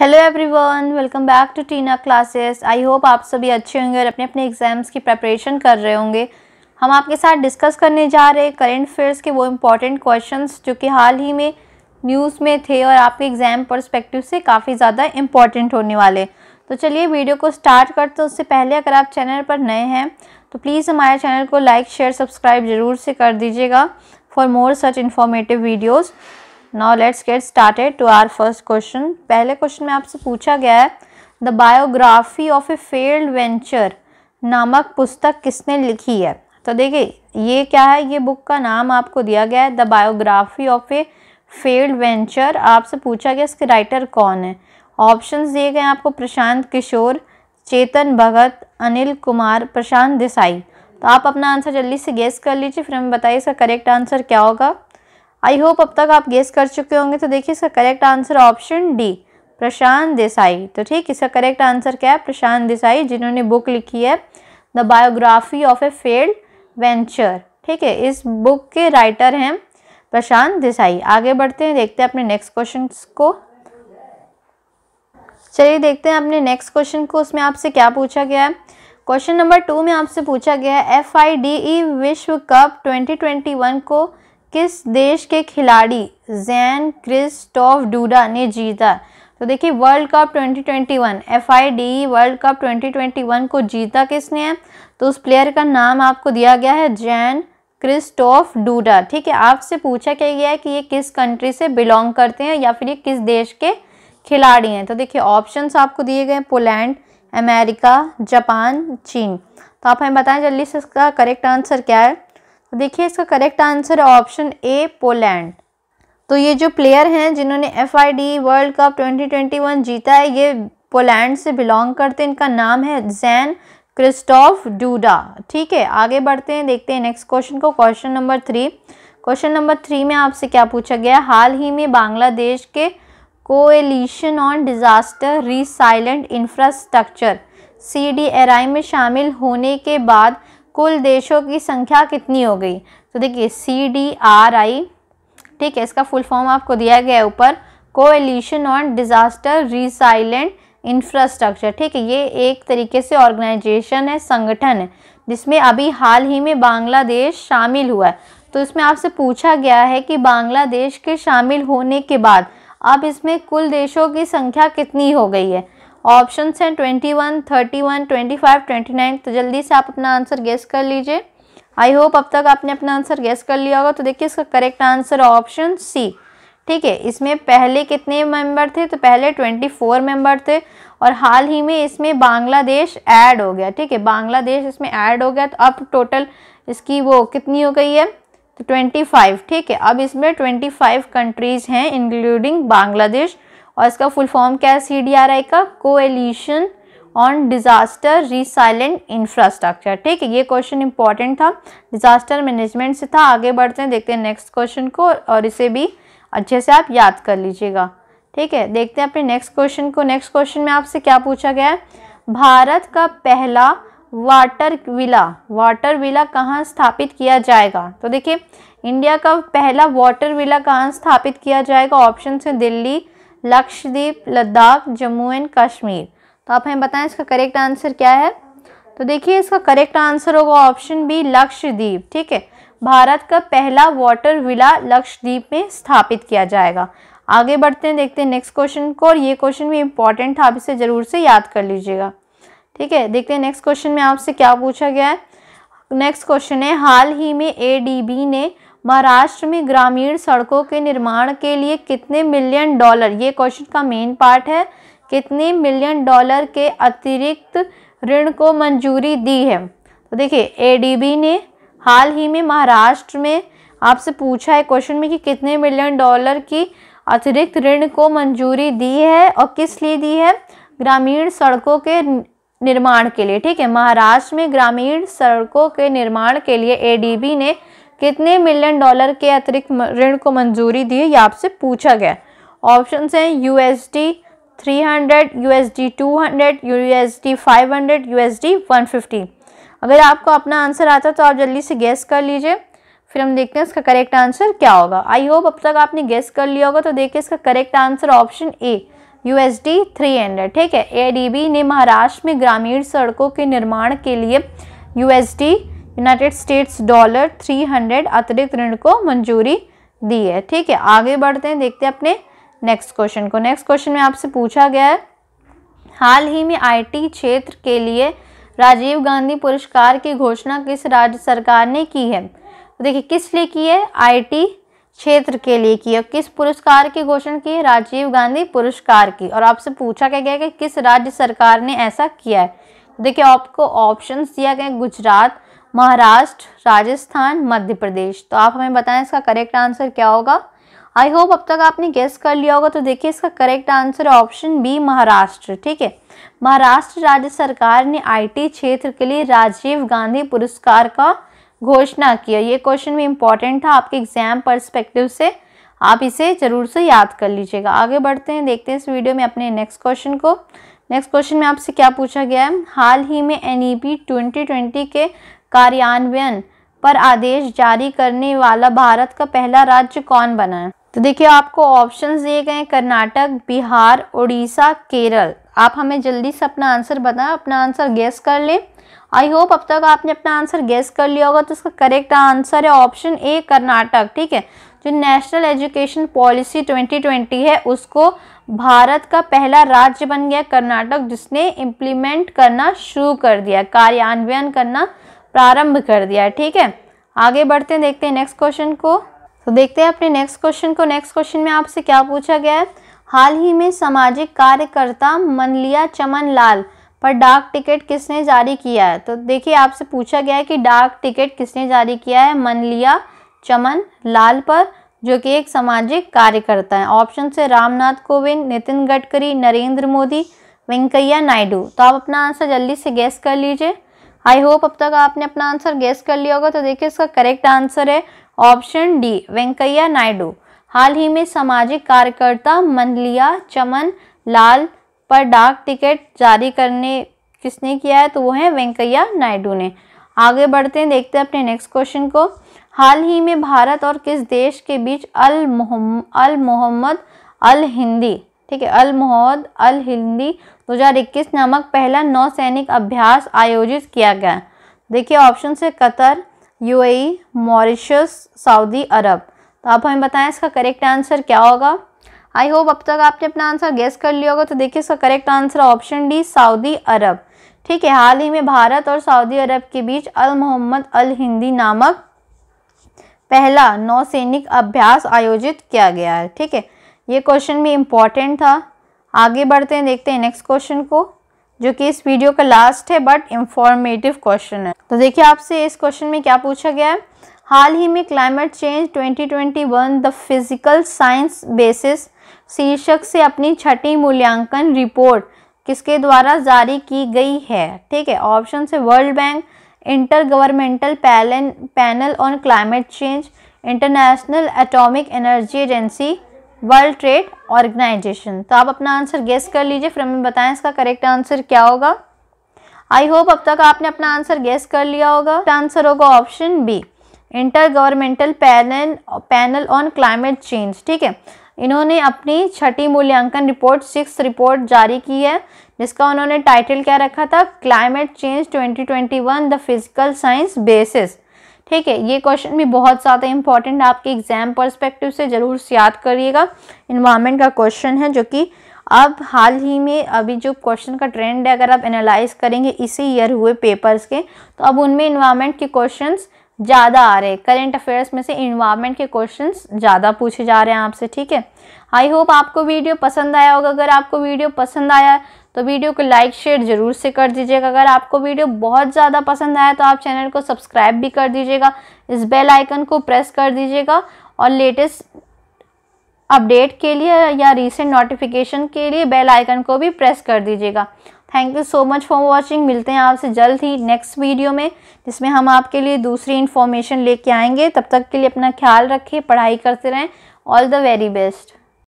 hello everyone welcome back to Tina classes I hope आप सभी अच्छे होंगे और अपने अपने एग्ज़ाम्स की प्रिपरेशन कर रहे होंगे हम आपके साथ डिस्कस करने जा रहे हैं करेंट अफेयर्स के वो इम्पॉर्टेंट क्वेश्चंस जो कि हाल ही में न्यूज़ में थे और आपके एग्ज़ाम परस्पेक्टिव से काफ़ी ज़्यादा इम्पॉर्टेंट होने वाले तो चलिए वीडियो को स्टार्ट करते हैं उससे पहले अगर आप चैनल पर नए हैं तो प्लीज़ हमारे चैनल को लाइक शेयर सब्सक्राइब ज़रूर से कर दीजिएगा for more such informative videos now let's get started to our first question पहले क्वेश्चन में आपसे पूछा गया है the biography of a failed venture नामक पुस्तक किसने लिखी है तो देखिए ये क्या है ये बुक का नाम आपको दिया गया है the biography of a failed venture आपसे पूछा गया इसके राइटर कौन है ऑप्शंस दिए गए आपको प्रशांत किशोर चेतन भगत अनिल कुमार प्रशांत देसाई तो आप अपना आंसर जल्दी से गेस कर लीजिए फिर हमें बताइए इसका करेक्ट आंसर क्या होगा आई होप अब तक आप गेस कर चुके होंगे तो देखिए इसका correct answer option D Prashant Desai तो ठीक इसका करेक्ट आंसर क्या है प्रशांत देसाई जिन्होंने बुक लिखी है the biography of a failed venture ठीक है इस बुक के राइटर हैं प्रशांत देसाई आगे बढ़ते हैं देखते हैं अपने नेक्स्ट क्वेश्चन को चलिए देखते हैं अपने नेक्स्ट क्वेश्चन को उसमें आपसे क्या पूछा गया है क्वेश्चन नंबर टू में आपसे पूछा गया है एफ आई डी ई विश्व कप 2021 को किस देश के खिलाड़ी जैन क्रिस्टोफ डूडा ने जीता तो देखिए world cup 2021 F I D world cup 2021 को जीता किसने है तो उस प्लेयर का नाम आपको दिया गया है जैन क्रिस्टोफ डूडा ठीक है आपसे पूछा क्या गया है कि ये किस कंट्री से बिलोंग करते हैं या फिर ये किस देश के खिलाड़ी हैं तो देखिए ऑप्शंस आपको दिए गए पोलैंड अमेरिका जापान चीन तो आप हमें बताएं जल्दी से इसका करेक्ट आंसर क्या है तो देखिए इसका करेक्ट आंसर है ऑप्शन ए पोलैंड तो ये जो प्लेयर हैं जिन्होंने एफ वर्ल्ड कप 2021 जीता है ये पोलैंड से बिलोंग करते हैं इनका नाम है जैन क्रिस्टोफ डूडा ठीक है आगे बढ़ते हैं देखते हैं नेक्स्ट क्वेश्चन को question number three question number three में आपसे क्या पूछा गया हाल ही में बांग्लादेश के coalition on disaster resilient infrastructure C D में शामिल होने के बाद कुल देशों की संख्या कितनी हो गई तो देखिए सी डी आर आई ठीक है इसका फुल फॉर्म आपको दिया गया है ऊपर coalition on disaster resilient infrastructure ठीक है ये एक तरीके से ऑर्गेनाइजेशन है संगठन है जिसमें अभी हाल ही में बांग्लादेश शामिल हुआ है तो इसमें आपसे पूछा गया है कि बांग्लादेश के शामिल होने के बाद अब इसमें कुल देशों की संख्या कितनी हो गई है ऑप्शन हैं twenty one thirty one twenty five twenty nine तो जल्दी से आप अपना आंसर गेस कर लीजिए आई होप अब तक आपने अपना आंसर गेस कर लिया होगा तो देखिए इसका करेक्ट आंसर ऑप्शन सी ठीक है इसमें पहले कितने मेंबर थे तो पहले 24 मेंबर थे और हाल ही में इसमें बांग्लादेश ऐड हो गया ठीक है बांग्लादेश इसमें ऐड हो गया तो अब टोटल इसकी वो कितनी हो गई है तो फाइव ठीक है अब इसमें फाइव कंट्रीज़ हैं इंक्लूडिंग बांग्लादेश और इसका फुल फॉर्म क्या है सी डी आर आई का coalition on disaster resilient infrastructure ठीक है ये क्वेश्चन इंपॉर्टेंट था डिज़ास्टर मैनेजमेंट से था आगे बढ़ते हैं देखते हैं नेक्स्ट क्वेश्चन को और इसे भी अच्छे से आप याद कर लीजिएगा ठीक है देखते हैं अपने नेक्स्ट क्वेश्चन को नेक्स्ट क्वेश्चन में आपसे क्या पूछा गया है भारत का पहला वाटर विला वाटर विला कहाँ स्थापित किया जाएगा तो देखिए इंडिया का पहला वाटर विला कहाँ स्थापित किया जाएगा ऑप्शन है दिल्ली लक्षद्वीप लद्दाख जम्मू एंड कश्मीर तो आप हमें बताएं इसका करेक्ट आंसर क्या है तो देखिए इसका करेक्ट आंसर होगा ऑप्शन बी लक्षद्वीप ठीक है भारत का पहला वाटर विला लक्षद्वीप में स्थापित किया जाएगा आगे बढ़ते हैं देखते हैं नेक्स्ट क्वेश्चन को और ये क्वेश्चन भी इंपॉर्टेंट था आप इसे ज़रूर से याद कर लीजिएगा ठीक है देखते हैं नेक्स्ट क्वेश्चन में आपसे क्या पूछा गया है नेक्स्ट क्वेश्चन है हाल ही में एडीबी ने महाराष्ट्र में ग्रामीण सड़कों के निर्माण के लिए कितने मिलियन डॉलर ये क्वेश्चन का मेन पार्ट है कितने मिलियन डॉलर के अतिरिक्त ऋण को मंजूरी दी है तो देखिए एडीबी ने हाल ही में महाराष्ट्र में आपसे पूछा है क्वेश्चन में कि कितने मिलियन डॉलर की अतिरिक्त ऋण को मंजूरी दी है और किस लिए दी है ग्रामीण सड़कों के निर्माण के लिए ठीक है महाराष्ट्र में ग्रामीण सड़कों के निर्माण के लिए एडीबी ने कितने मिलियन डॉलर के अतिरिक्त ऋण को मंजूरी दी है ये आपसे पूछा गया ऑप्शन हैं U S D three hundred U S D two hundred U S D five hundred U S D one fifty अगर आपको अपना आंसर आता है तो आप जल्दी से गैस कर लीजिए फिर हम देखते हैं इसका करेक्ट आंसर क्या होगा आई होप अब तक आपने गैस कर लिया होगा तो देखिए इसका correct answer option A U S D three hundred ठीक है बी ने महाराष्ट्र में ग्रामीण सड़कों के निर्माण के लिए U S D United States dollar 300 अतिरिक्त ऋण को मंजूरी दी है ठीक है आगे बढ़ते हैं देखते हैं अपने नेक्स्ट क्वेश्चन को नेक्स्ट क्वेश्चन में आपसे पूछा गया है हाल ही में आईटी क्षेत्र के लिए राजीव गांधी पुरस्कार की घोषणा किस राज्य सरकार ने की है तो देखिए किस लिए की है आईटी क्षेत्र के लिए की है किस पुरस्कार की घोषणा की है राजीव गांधी पुरस्कार की और आपसे पूछा क्या गया कि किस राज्य सरकार ने ऐसा किया है तो देखिए आपको ऑप्शन दिया गया गुजरात महाराष्ट्र राजस्थान मध्य प्रदेश तो आप हमें बताएं इसका करेक्ट आंसर क्या होगा आई होप अब तक आपने गेस कर लिया होगा तो देखिए इसका correct answer option B Maharashtra ठीक है महाराष्ट्र राज्य सरकार ने आईटी क्षेत्र के लिए राजीव गांधी पुरस्कार का घोषणा किया ये क्वेश्चन भी इम्पॉर्टेंट था आपके एग्जाम परस्पेक्टिव से आप इसे ज़रूर से याद कर लीजिएगा आगे बढ़ते हैं देखते हैं इस वीडियो में अपने नेक्स्ट क्वेश्चन को नेक्स्ट क्वेश्चन में आपसे क्या पूछा गया है हाल ही में एन ई e के कार्यान्वयन पर आदेश जारी करने वाला भारत का पहला राज्य कौन बना है तो देखिए आपको ऑप्शंस दिए गए कर्नाटक बिहार उड़ीसा केरल आप हमें जल्दी से अपना आंसर बताएं अपना आंसर गैस कर लें आई होप अब तक आपने अपना आंसर गैस कर लिया होगा तो इसका करेक्ट आंसर है ऑप्शन ए कर्नाटक ठीक है जो नेशनल एजुकेशन पॉलिसी 2020 है उसको भारत का पहला राज्य बन गया कर्नाटक जिसने इम्प्लीमेंट करना शुरू कर दिया कार्यान्वयन करना प्रारंभ कर दिया है ठीक है आगे बढ़ते हैं देखते हैं नेक्स्ट क्वेश्चन को तो देखते हैं अपने नेक्स्ट क्वेश्चन को नेक्स्ट क्वेश्चन में आपसे क्या पूछा गया है हाल ही में सामाजिक कार्यकर्ता मनलिया चमन लाल पर डाक टिकट किसने जारी किया है तो देखिए आपसे पूछा गया है कि डाक टिकट किसने जारी किया है मनलिया चमन लाल पर जो कि एक सामाजिक कार्यकर्ता है ऑप्शन से रामनाथ कोविंद नितिन गडकरी नरेंद्र मोदी वेंकैया नायडू तो आप अपना आंसर जल्दी से गैस कर लीजिए आई होप अब तक आपने अपना आंसर गेस कर लिया होगा तो देखिए इसका करेक्ट आंसर है ऑप्शन डी वेंकैया नायडू हाल ही में सामाजिक कार्यकर्ता मनलिया चमन लाल पर डाक टिकट जारी करने किसने किया है तो वो है वेंकैया नायडू ने आगे बढ़ते हैं देखते हैं अपने नेक्स्ट क्वेश्चन को हाल ही में भारत और किस देश के बीच अल मोहम्मद अल मोहम्मद अल हिंदी ठीक है अल मोहम्मद अल हिंदी 2021 नामक पहला नौसैनिक अभ्यास आयोजित किया गया देखिए ऑप्शन से Qatar UAE Mauritius Saudi Arabia तो आप हमें बताएं इसका करेक्ट आंसर क्या होगा आई होप अब तक आपने अपना आंसर गेस कर लिया होगा तो देखिए इसका correct answer option D Saudi Arabia ठीक है हाल ही में भारत और सऊदी अरब के बीच अल मोहम्मद अल हिंदी नामक पहला नौसैनिक अभ्यास आयोजित किया गया है ठीक है ये क्वेश्चन भी इम्पॉर्टेंट था आगे बढ़ते हैं देखते हैं नेक्स्ट क्वेश्चन को जो कि इस वीडियो का लास्ट है बट इंफॉर्मेटिव क्वेश्चन है तो देखिए आपसे इस क्वेश्चन में क्या पूछा गया है हाल ही में climate change 2021 the physical science basis शीर्षक से अपनी छठी मूल्यांकन रिपोर्ट किसके द्वारा जारी की गई है ठीक है ऑप्शन है world bank intergovernmental panel on climate change international atomic energy agency world trade organisation तो आप अपना आंसर गेस कर लीजिए फिर हमें बताएं इसका करेक्ट आंसर क्या होगा आई होप अब तक आपने अपना आंसर गेस कर लिया होगा आंसर होगा option B intergovernmental panel panel on climate change ठीक है इन्होंने अपनी छठी मूल्यांकन रिपोर्ट सिक्स रिपोर्ट जारी की है जिसका उन्होंने टाइटल क्या रखा था climate change 2021 the physical science basis ठीक है ये क्वेश्चन भी बहुत ज़्यादा इंपॉर्टेंट आपके एग्जाम परस्पेक्टिव से ज़रूर याद करिएगा इन्वायरमेंट का क्वेश्चन है जो कि अब हाल ही में अभी जो क्वेश्चन का ट्रेंड है अगर आप एनालाइज करेंगे इसी ईयर हुए पेपर्स के तो अब उनमें इन्वायरमेंट के क्वेश्चन ज़्यादा आ रहे हैं करेंट अफेयर्स में से इन्वायरमेंट के क्वेश्चंस ज़्यादा पूछे जा रहे हैं आपसे ठीक है आई होप आपको वीडियो पसंद आया होगा अगर आपको वीडियो पसंद आया तो वीडियो को लाइक शेयर ज़रूर से कर दीजिएगा अगर आपको वीडियो बहुत ज़्यादा पसंद आया तो आप चैनल को सब्सक्राइब भी कर दीजिएगा इस बेल आइकन को प्रेस कर दीजिएगा और लेटेस्ट अपडेट के लिए या रिसेंट नोटिफिकेशन के लिए बेल आइकन को भी प्रेस कर दीजिएगा thank you so much for watching मिलते हैं आपसे जल्द ही नेक्स्ट वीडियो में जिसमें हम आपके लिए दूसरी इन्फॉर्मेशन लेके आएंगे तब तक के लिए अपना ख्याल रखें पढ़ाई करते रहें ऑल द वेरी बेस्ट